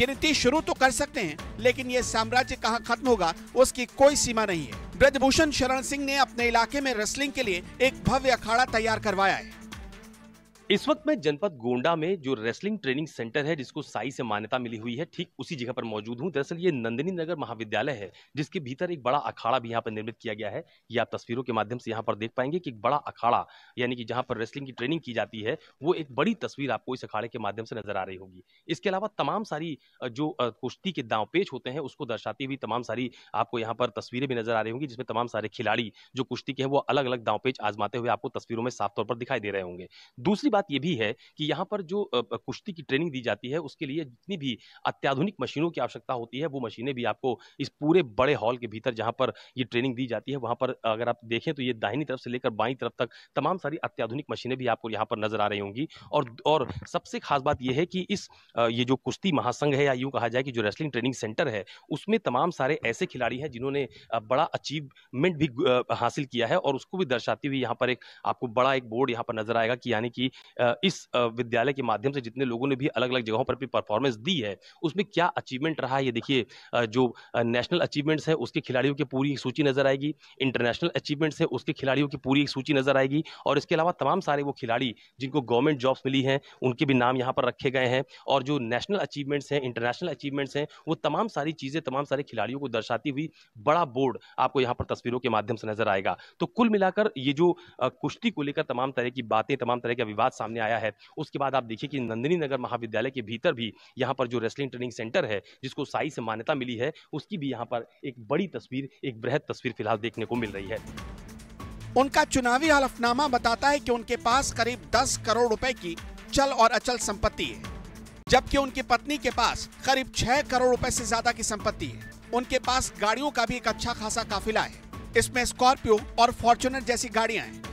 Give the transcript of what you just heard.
गिनती शुरू तो कर सकते हैं लेकिन ये साम्राज्य कहाँ खत्म होगा उसकी कोई सीमा नहीं है ब्रजभूषण शरण सिंह ने अपने इलाके में रेसलिंग के लिए एक भव्य अखाड़ा तैयार करवाया है इस वक्त मैं जनपद गोंडा में जो रेसलिंग ट्रेनिंग सेंटर है जिसको साई से मान्यता मिली हुई है ठीक उसी जगह पर मौजूद हूं दरअसल ये नंदिनी नगर महाविद्यालय है जिसके भीतर एक बड़ा अखाड़ा भी यहाँ पर निर्मित किया गया है ये आप तस्वीरों के माध्यम से यहां पर देख पाएंगे कि एक बड़ा अखाड़ा यानी कि जहाँ पर रेसलिंग की ट्रेनिंग की जाती है वो एक बड़ी तस्वीर आपको इस अखाड़े के माध्यम से नजर आ रही होगी इसके अलावा तमाम सारी जो कुश्ती के दाव पेच होते हैं उसको दर्शाती हुई तमाम सारी आपको यहाँ पर तस्वीरें भी नजर आ रही होंगी जिसमें तमाम सारे खिलाड़ी जो कुश्ती के हैं वो अलग अलग दाव पेच आजमाते हुए आपको तस्वीरों में साफ तौर पर दिखाई दे रहे होंगे दूसरी बात बात यह भी है कि यहाँ पर जो कुश्ती की ट्रेनिंग दी जाती है उसके लिए जितनी भी अत्याधुनिक मशीनों की आवश्यकता होती है वो मशीनें भी आपको इस पूरे बड़े हॉल के भीतर जहाँ पर ये ट्रेनिंग दी जाती है वहाँ पर अगर आप देखें तो ये दाहिनी तरफ से लेकर बाई तरफ तक तमाम सारी अत्याधुनिक मशीनें भी आपको यहाँ पर नजर आ रही होंगी और और सबसे खास बात यह है कि इस ये जो कुश्ती महासंघ है या यूँ कहा जाए कि जो रेसलिंग ट्रेनिंग सेंटर है उसमें तमाम सारे ऐसे खिलाड़ी हैं जिन्होंने बड़ा अचीवमेंट भी हासिल किया है और उसको भी दर्शाती हुई यहाँ पर एक आपको बड़ा एक बोर्ड यहाँ पर नजर आएगा कि यानी कि इस विद्यालय के माध्यम से जितने लोगों ने भी अलग अलग जगहों पर अपनी परफॉर्मेंस दी है उसमें क्या अचीवमेंट रहा है ये देखिए जो नेशनल अचीवमेंट्स है उसके खिलाड़ियों की पूरी सूची नजर आएगी इंटरनेशनल अचीवमेंट्स है उसके खिलाड़ियों की पूरी सूची नजर आएगी और इसके अलावा तमाम सारे वो खिलाड़ी जिनको गवर्नमेंट जॉब्स मिली हैं उनके भी नाम यहाँ पर रखे गए हैं और जो नेशनल अचीवमेंट्स हैं इंटरनेशनल अचीवमेंट्स हैं वो तमाम सारी चीज़ें तमाम सारे खिलाड़ियों को दर्शाती हुई बड़ा बोर्ड आपको यहाँ पर तस्वीरों के माध्यम से नजर आएगा तो कुल मिलाकर ये जो कुश्ती को लेकर तमाम तरह की बातें तमाम तरह के विवाद सामने आया है उसके बाद आप देखिए कि नंदिनी नगर महाविद्यालय के भीतर भी यहाँ पर जो रेसलिंग ट्रेनिंग सेंटर है जिसको साई से मान्यता मिली है उसकी भी यहाँ पर एक बड़ी तस्वीर एक बृहद तस्वीर फिलहाल देखने को मिल रही है उनका चुनावी हलफनामा बताता है कि उनके पास करीब 10 करोड़ रुपए की चल और अचल संपत्ति है जबकि उनकी पत्नी के पास करीब 6 करोड़ रुपए से ज्यादा की संपत्ति है उनके पास गाड़ियों का भी एक अच्छा खासा काफिला है इसमें स्कॉर्पियो और फॉर्चुनर जैसी गाड़ियां हैं